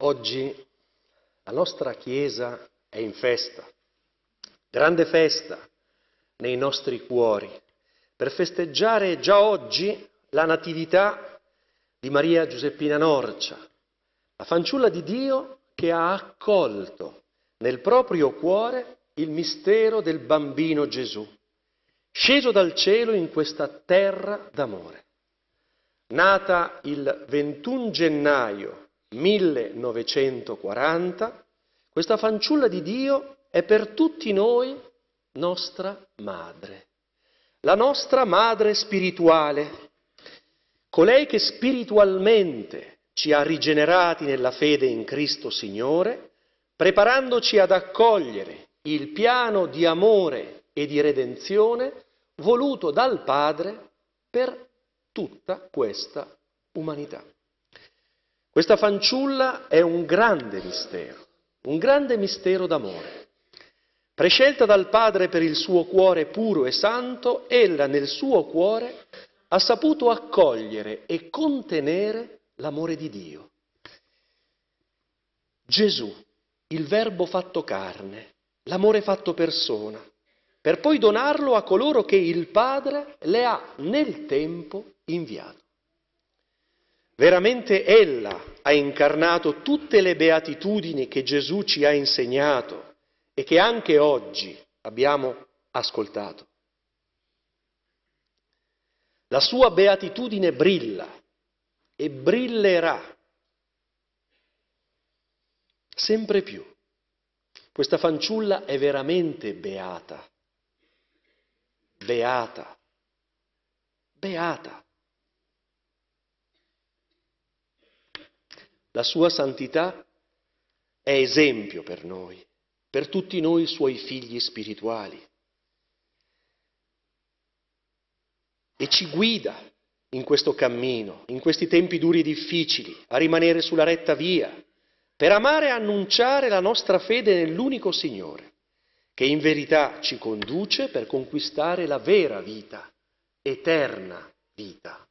Oggi la nostra Chiesa è in festa, grande festa nei nostri cuori, per festeggiare già oggi la Natività di Maria Giuseppina Norcia, la fanciulla di Dio che ha accolto nel proprio cuore il mistero del bambino Gesù, sceso dal cielo in questa terra d'amore. Nata il 21 gennaio 1940, questa fanciulla di Dio è per tutti noi nostra madre, la nostra madre spirituale, colei che spiritualmente ci ha rigenerati nella fede in Cristo Signore, preparandoci ad accogliere il piano di amore e di redenzione voluto dal Padre per tutta questa umanità. Questa fanciulla è un grande mistero, un grande mistero d'amore. Prescelta dal Padre per il suo cuore puro e santo, ella nel suo cuore ha saputo accogliere e contenere l'amore di Dio. Gesù, il Verbo fatto carne, l'amore fatto persona, per poi donarlo a coloro che il Padre le ha nel tempo inviato. Veramente ella ha incarnato tutte le beatitudini che Gesù ci ha insegnato e che anche oggi abbiamo ascoltato. La sua beatitudine brilla e brillerà sempre più. Questa fanciulla è veramente beata, beata, beata. La sua santità è esempio per noi, per tutti noi suoi figli spirituali. E ci guida in questo cammino, in questi tempi duri e difficili, a rimanere sulla retta via, per amare e annunciare la nostra fede nell'unico Signore, che in verità ci conduce per conquistare la vera vita, eterna vita.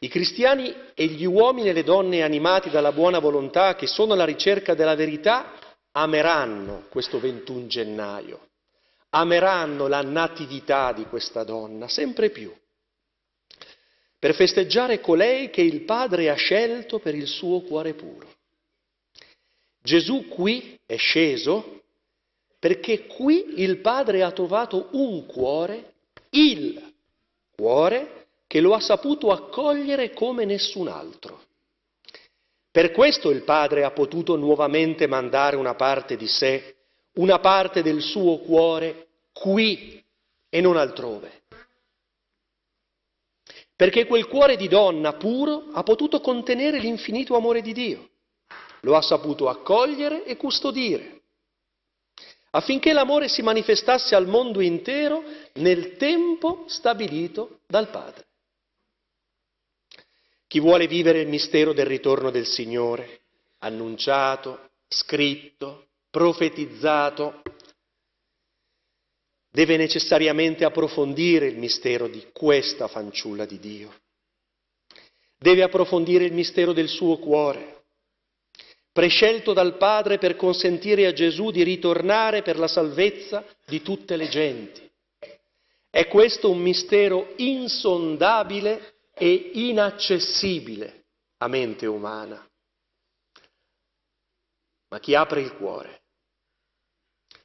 I cristiani e gli uomini e le donne animati dalla buona volontà che sono alla ricerca della verità ameranno questo 21 gennaio, ameranno la natività di questa donna sempre più, per festeggiare colei che il Padre ha scelto per il suo cuore puro. Gesù qui è sceso perché qui il Padre ha trovato un cuore, il cuore, che lo ha saputo accogliere come nessun altro. Per questo il Padre ha potuto nuovamente mandare una parte di sé, una parte del suo cuore, qui e non altrove. Perché quel cuore di donna puro ha potuto contenere l'infinito amore di Dio, lo ha saputo accogliere e custodire, affinché l'amore si manifestasse al mondo intero nel tempo stabilito dal Padre. Chi vuole vivere il mistero del ritorno del Signore, annunciato, scritto, profetizzato, deve necessariamente approfondire il mistero di questa fanciulla di Dio. Deve approfondire il mistero del suo cuore, prescelto dal Padre per consentire a Gesù di ritornare per la salvezza di tutte le genti. È questo un mistero insondabile e inaccessibile a mente umana, ma chi apre il cuore,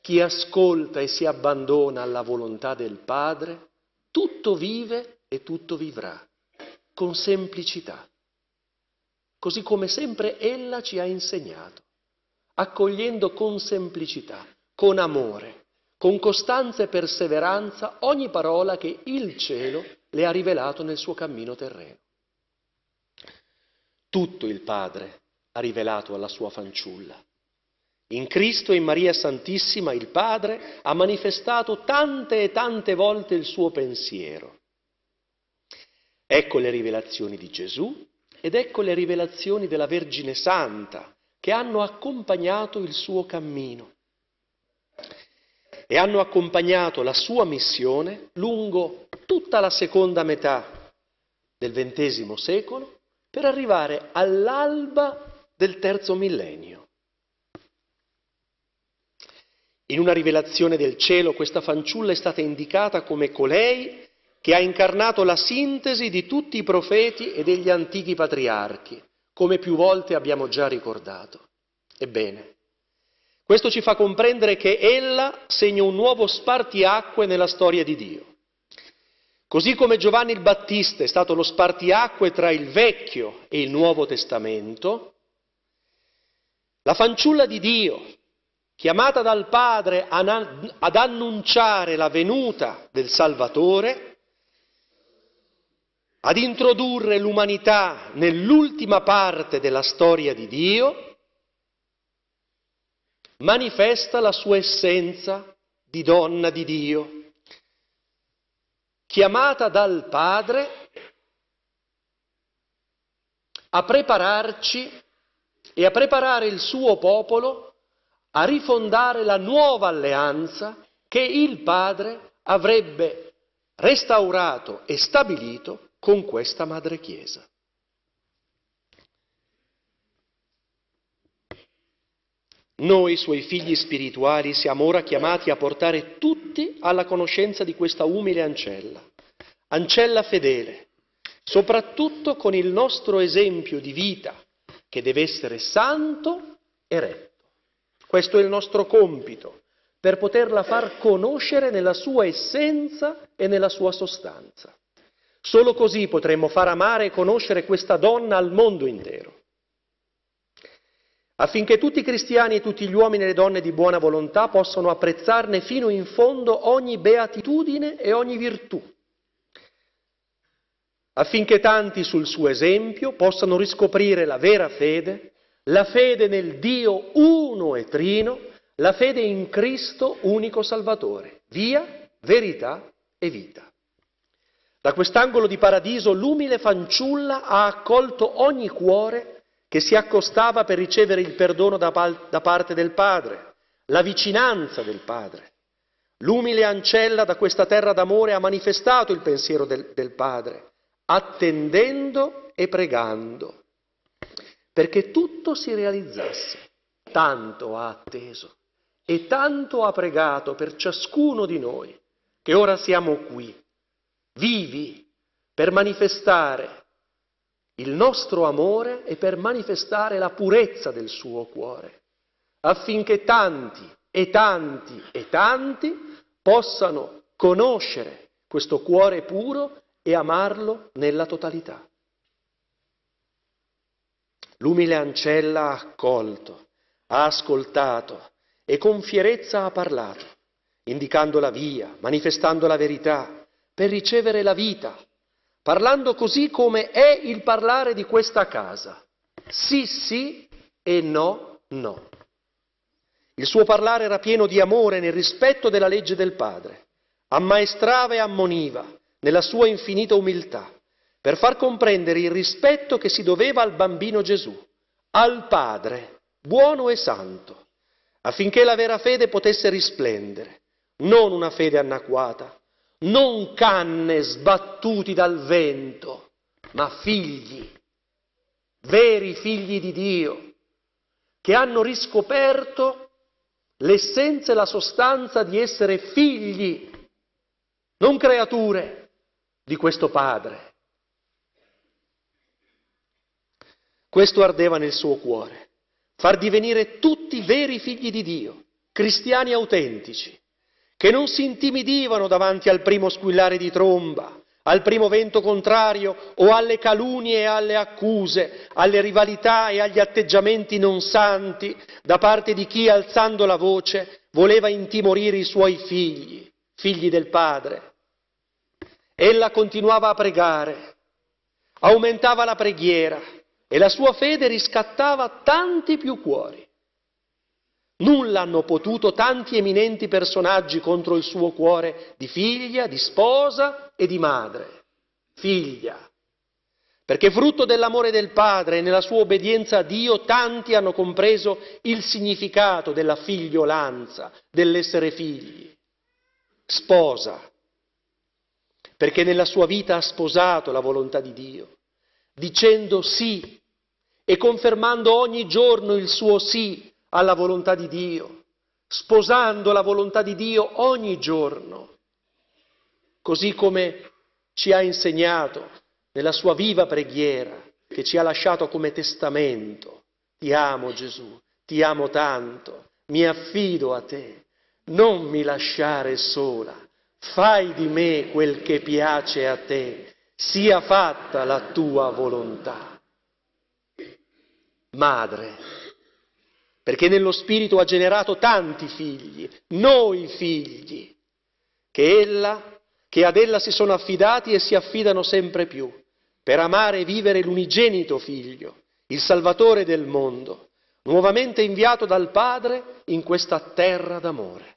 chi ascolta e si abbandona alla volontà del Padre, tutto vive e tutto vivrà, con semplicità, così come sempre ella ci ha insegnato, accogliendo con semplicità, con amore, con costanza e perseveranza ogni parola che il cielo le ha rivelato nel suo cammino terreno. Tutto il Padre ha rivelato alla sua fanciulla. In Cristo e in Maria Santissima il Padre ha manifestato tante e tante volte il suo pensiero. Ecco le rivelazioni di Gesù ed ecco le rivelazioni della Vergine Santa che hanno accompagnato il suo cammino e hanno accompagnato la sua missione lungo tutta la seconda metà del XX secolo per arrivare all'alba del terzo millennio. In una rivelazione del cielo questa fanciulla è stata indicata come colei che ha incarnato la sintesi di tutti i profeti e degli antichi patriarchi, come più volte abbiamo già ricordato. Ebbene, questo ci fa comprendere che ella segna un nuovo spartiacque nella storia di Dio. Così come Giovanni il Battista è stato lo spartiacque tra il Vecchio e il Nuovo Testamento, la fanciulla di Dio, chiamata dal Padre ad annunciare la venuta del Salvatore, ad introdurre l'umanità nell'ultima parte della storia di Dio, manifesta la sua essenza di donna di Dio chiamata dal Padre a prepararci e a preparare il suo popolo a rifondare la nuova alleanza che il Padre avrebbe restaurato e stabilito con questa Madre Chiesa. Noi, suoi figli spirituali, siamo ora chiamati a portare tutti alla conoscenza di questa umile ancella, ancella fedele, soprattutto con il nostro esempio di vita, che deve essere santo e retto. Questo è il nostro compito, per poterla far conoscere nella sua essenza e nella sua sostanza. Solo così potremmo far amare e conoscere questa donna al mondo intero affinché tutti i cristiani e tutti gli uomini e le donne di buona volontà possano apprezzarne fino in fondo ogni beatitudine e ogni virtù, affinché tanti sul suo esempio possano riscoprire la vera fede, la fede nel Dio uno e trino, la fede in Cristo unico Salvatore, via, verità e vita. Da quest'angolo di paradiso l'umile fanciulla ha accolto ogni cuore che si accostava per ricevere il perdono da, da parte del Padre, la vicinanza del Padre. L'umile ancella da questa terra d'amore ha manifestato il pensiero del, del Padre, attendendo e pregando, perché tutto si realizzasse. Tanto ha atteso e tanto ha pregato per ciascuno di noi, che ora siamo qui, vivi, per manifestare il nostro amore è per manifestare la purezza del suo cuore, affinché tanti e tanti e tanti possano conoscere questo cuore puro e amarlo nella totalità. L'umile ancella ha accolto, ha ascoltato e con fierezza ha parlato, indicando la via, manifestando la verità, per ricevere la vita parlando così come è il parlare di questa casa. Sì, sì e no, no. Il suo parlare era pieno di amore nel rispetto della legge del Padre. Ammaestrava e ammoniva nella sua infinita umiltà per far comprendere il rispetto che si doveva al bambino Gesù, al Padre, buono e santo, affinché la vera fede potesse risplendere, non una fede anacquata, non canne sbattuti dal vento, ma figli, veri figli di Dio, che hanno riscoperto l'essenza e la sostanza di essere figli, non creature, di questo Padre. Questo ardeva nel suo cuore, far divenire tutti veri figli di Dio, cristiani autentici che non si intimidivano davanti al primo squillare di tromba, al primo vento contrario o alle calunnie e alle accuse, alle rivalità e agli atteggiamenti non santi da parte di chi, alzando la voce, voleva intimorire i suoi figli, figli del padre. Ella continuava a pregare, aumentava la preghiera e la sua fede riscattava tanti più cuori. Nulla hanno potuto tanti eminenti personaggi contro il suo cuore di figlia, di sposa e di madre. Figlia. Perché frutto dell'amore del Padre e nella sua obbedienza a Dio, tanti hanno compreso il significato della figliolanza, dell'essere figli. Sposa. Perché nella sua vita ha sposato la volontà di Dio, dicendo sì e confermando ogni giorno il suo sì alla volontà di Dio, sposando la volontà di Dio ogni giorno, così come ci ha insegnato nella sua viva preghiera che ci ha lasciato come testamento. Ti amo Gesù, ti amo tanto, mi affido a te, non mi lasciare sola, fai di me quel che piace a te, sia fatta la tua volontà. Madre, perché nello Spirito ha generato tanti figli, noi figli, che, ella, che ad ella si sono affidati e si affidano sempre più, per amare e vivere l'unigenito figlio, il Salvatore del mondo, nuovamente inviato dal Padre in questa terra d'amore.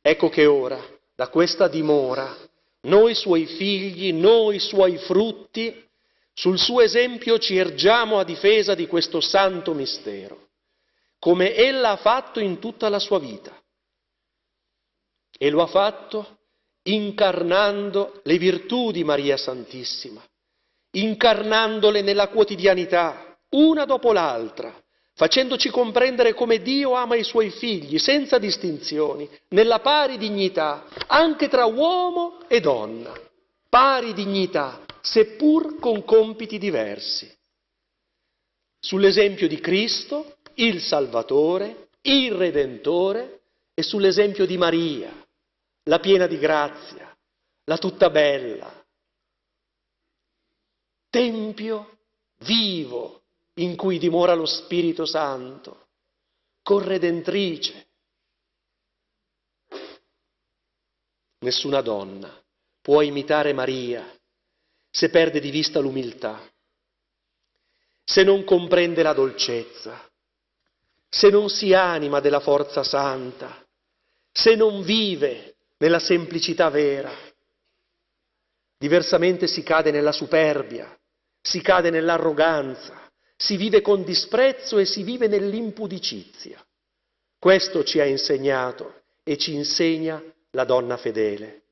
Ecco che ora, da questa dimora, noi suoi figli, noi suoi frutti, sul suo esempio ci ergiamo a difesa di questo santo mistero come ella ha fatto in tutta la sua vita. E lo ha fatto incarnando le virtù di Maria Santissima, incarnandole nella quotidianità, una dopo l'altra, facendoci comprendere come Dio ama i suoi figli senza distinzioni, nella pari dignità, anche tra uomo e donna, pari dignità, seppur con compiti diversi. Sull'esempio di Cristo il Salvatore, il Redentore e sull'esempio di Maria, la piena di grazia, la tutta bella. Tempio vivo in cui dimora lo Spirito Santo, corredentrice. Nessuna donna può imitare Maria se perde di vista l'umiltà, se non comprende la dolcezza, se non si anima della forza santa, se non vive nella semplicità vera. Diversamente si cade nella superbia, si cade nell'arroganza, si vive con disprezzo e si vive nell'impudicizia. Questo ci ha insegnato e ci insegna la donna fedele,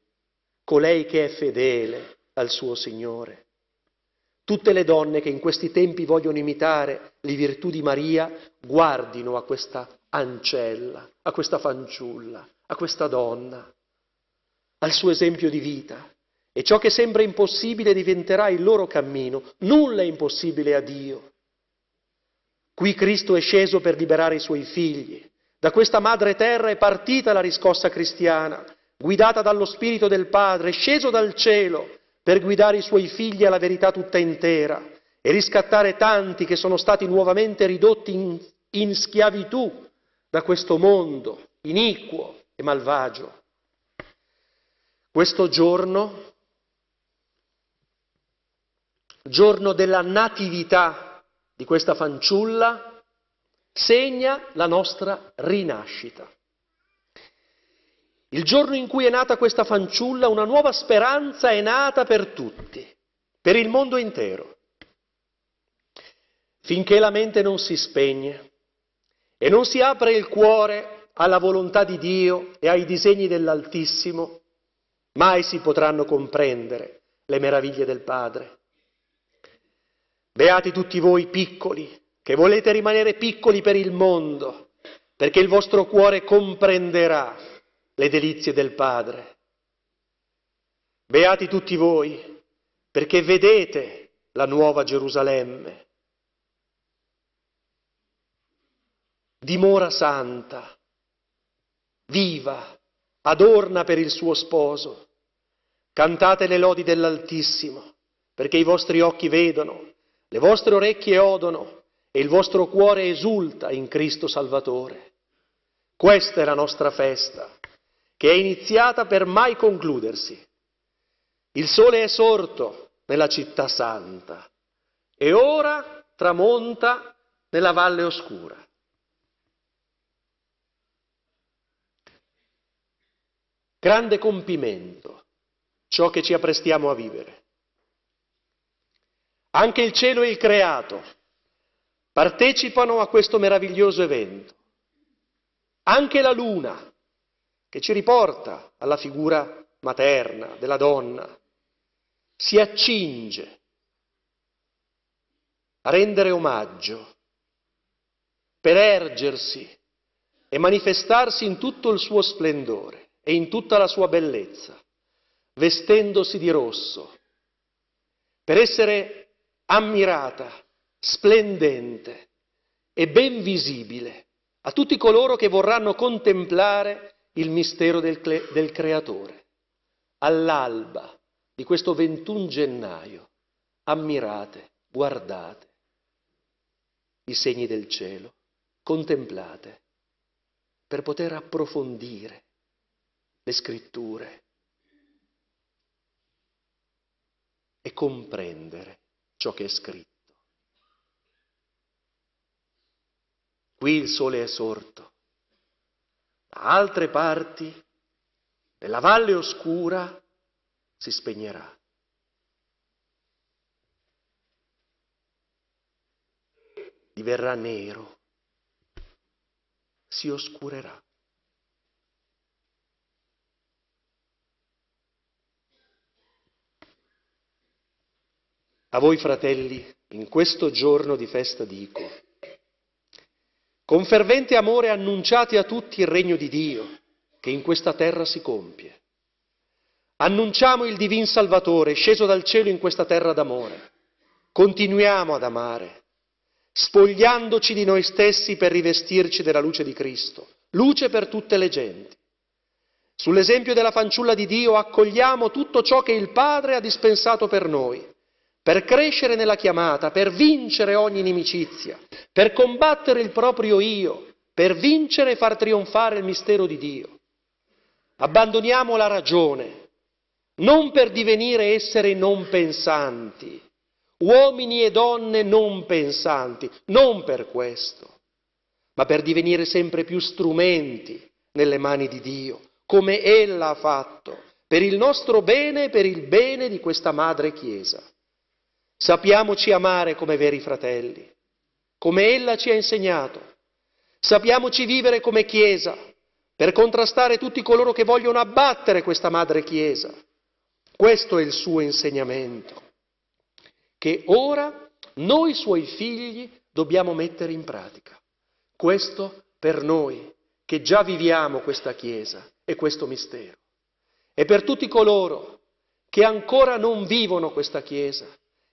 colei che è fedele al suo Signore Tutte le donne che in questi tempi vogliono imitare le virtù di Maria guardino a questa ancella, a questa fanciulla, a questa donna, al suo esempio di vita. E ciò che sembra impossibile diventerà il loro cammino. Nulla è impossibile a Dio. Qui Cristo è sceso per liberare i suoi figli. Da questa madre terra è partita la riscossa cristiana, guidata dallo Spirito del Padre, è sceso dal cielo per guidare i suoi figli alla verità tutta intera e riscattare tanti che sono stati nuovamente ridotti in, in schiavitù da questo mondo iniquo e malvagio. Questo giorno, giorno della natività di questa fanciulla, segna la nostra rinascita. Il giorno in cui è nata questa fanciulla, una nuova speranza è nata per tutti, per il mondo intero. Finché la mente non si spegne e non si apre il cuore alla volontà di Dio e ai disegni dell'Altissimo, mai si potranno comprendere le meraviglie del Padre. Beati tutti voi piccoli, che volete rimanere piccoli per il mondo, perché il vostro cuore comprenderà le delizie del Padre. Beati tutti voi, perché vedete la nuova Gerusalemme, dimora santa, viva, adorna per il suo sposo. Cantate le lodi dell'Altissimo, perché i vostri occhi vedono, le vostre orecchie odono e il vostro cuore esulta in Cristo Salvatore. Questa è la nostra festa che è iniziata per mai concludersi. Il sole è sorto nella città santa e ora tramonta nella valle oscura. Grande compimento ciò che ci apprestiamo a vivere. Anche il cielo e il creato partecipano a questo meraviglioso evento. Anche la luna che ci riporta alla figura materna della donna, si accinge a rendere omaggio per ergersi e manifestarsi in tutto il suo splendore e in tutta la sua bellezza, vestendosi di rosso, per essere ammirata, splendente e ben visibile a tutti coloro che vorranno contemplare il mistero del, del Creatore. All'alba di questo 21 gennaio ammirate, guardate i segni del cielo, contemplate per poter approfondire le scritture e comprendere ciò che è scritto. Qui il sole è sorto, da altre parti, nella valle oscura, si spegnerà. Diverrà nero, si oscurerà. A voi fratelli, in questo giorno di festa dico, con fervente amore annunciate a tutti il regno di Dio che in questa terra si compie. Annunciamo il divin Salvatore sceso dal cielo in questa terra d'amore. Continuiamo ad amare, spogliandoci di noi stessi per rivestirci della luce di Cristo, luce per tutte le genti. Sull'esempio della fanciulla di Dio accogliamo tutto ciò che il Padre ha dispensato per noi per crescere nella chiamata, per vincere ogni inimicizia, per combattere il proprio io, per vincere e far trionfare il mistero di Dio. Abbandoniamo la ragione, non per divenire esseri non pensanti, uomini e donne non pensanti, non per questo, ma per divenire sempre più strumenti nelle mani di Dio, come Ella ha fatto, per il nostro bene e per il bene di questa Madre Chiesa. Sappiamoci amare come veri fratelli, come ella ci ha insegnato. Sappiamoci vivere come Chiesa per contrastare tutti coloro che vogliono abbattere questa madre Chiesa. Questo è il suo insegnamento, che ora noi suoi figli dobbiamo mettere in pratica. Questo per noi che già viviamo questa Chiesa e questo mistero. E per tutti coloro che ancora non vivono questa Chiesa,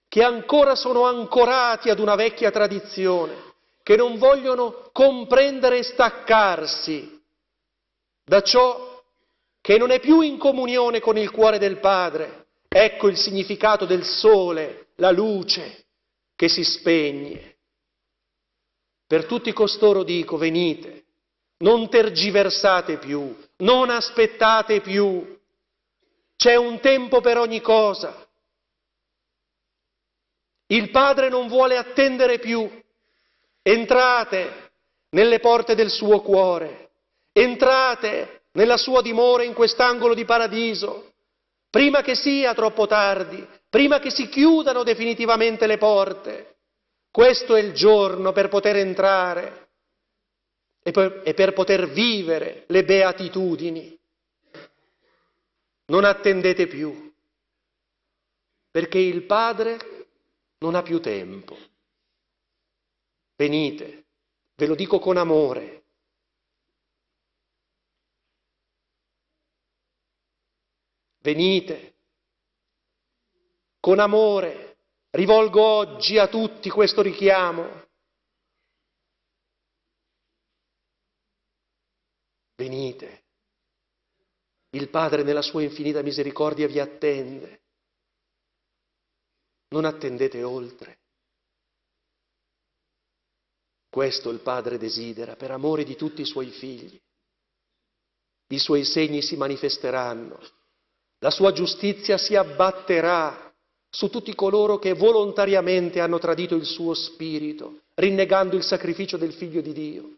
che ancora sono ancorati ad una vecchia tradizione, che non vogliono comprendere e staccarsi da ciò che non è più in comunione con il cuore del Padre. Ecco il significato del sole, la luce che si spegne. Per tutti costoro dico, venite, non tergiversate più, non aspettate più. C'è un tempo per ogni cosa. Il Padre non vuole attendere più. Entrate nelle porte del suo cuore, entrate nella sua dimora in quest'angolo di paradiso, prima che sia troppo tardi, prima che si chiudano definitivamente le porte. Questo è il giorno per poter entrare e per, e per poter vivere le beatitudini. Non attendete più, perché il Padre non ha più tempo. Venite, ve lo dico con amore. Venite, con amore, rivolgo oggi a tutti questo richiamo. Venite, il Padre nella sua infinita misericordia vi attende non attendete oltre. Questo il Padre desidera per amore di tutti i suoi figli. I suoi segni si manifesteranno, la sua giustizia si abbatterà su tutti coloro che volontariamente hanno tradito il suo spirito, rinnegando il sacrificio del Figlio di Dio.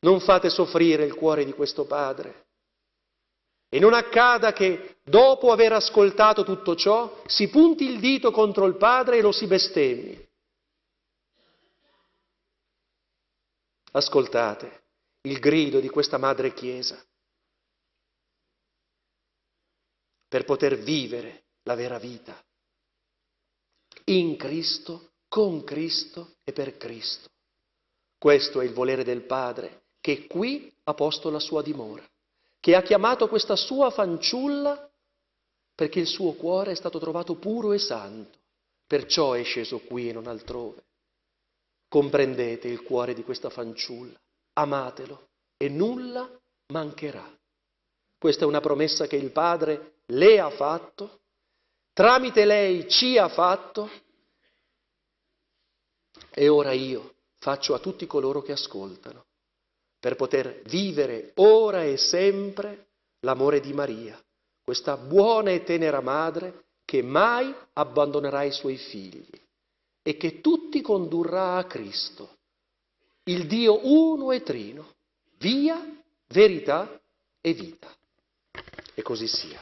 Non fate soffrire il cuore di questo Padre, e non accada che, dopo aver ascoltato tutto ciò, si punti il dito contro il Padre e lo si bestemmi. Ascoltate il grido di questa madre Chiesa per poter vivere la vera vita in Cristo, con Cristo e per Cristo. Questo è il volere del Padre che qui ha posto la sua dimora che ha chiamato questa sua fanciulla perché il suo cuore è stato trovato puro e santo, perciò è sceso qui e non altrove. Comprendete il cuore di questa fanciulla, amatelo e nulla mancherà. Questa è una promessa che il Padre le ha fatto, tramite lei ci ha fatto e ora io faccio a tutti coloro che ascoltano per poter vivere ora e sempre l'amore di Maria, questa buona e tenera madre che mai abbandonerà i suoi figli e che tutti condurrà a Cristo, il Dio uno e trino, via, verità e vita. E così sia.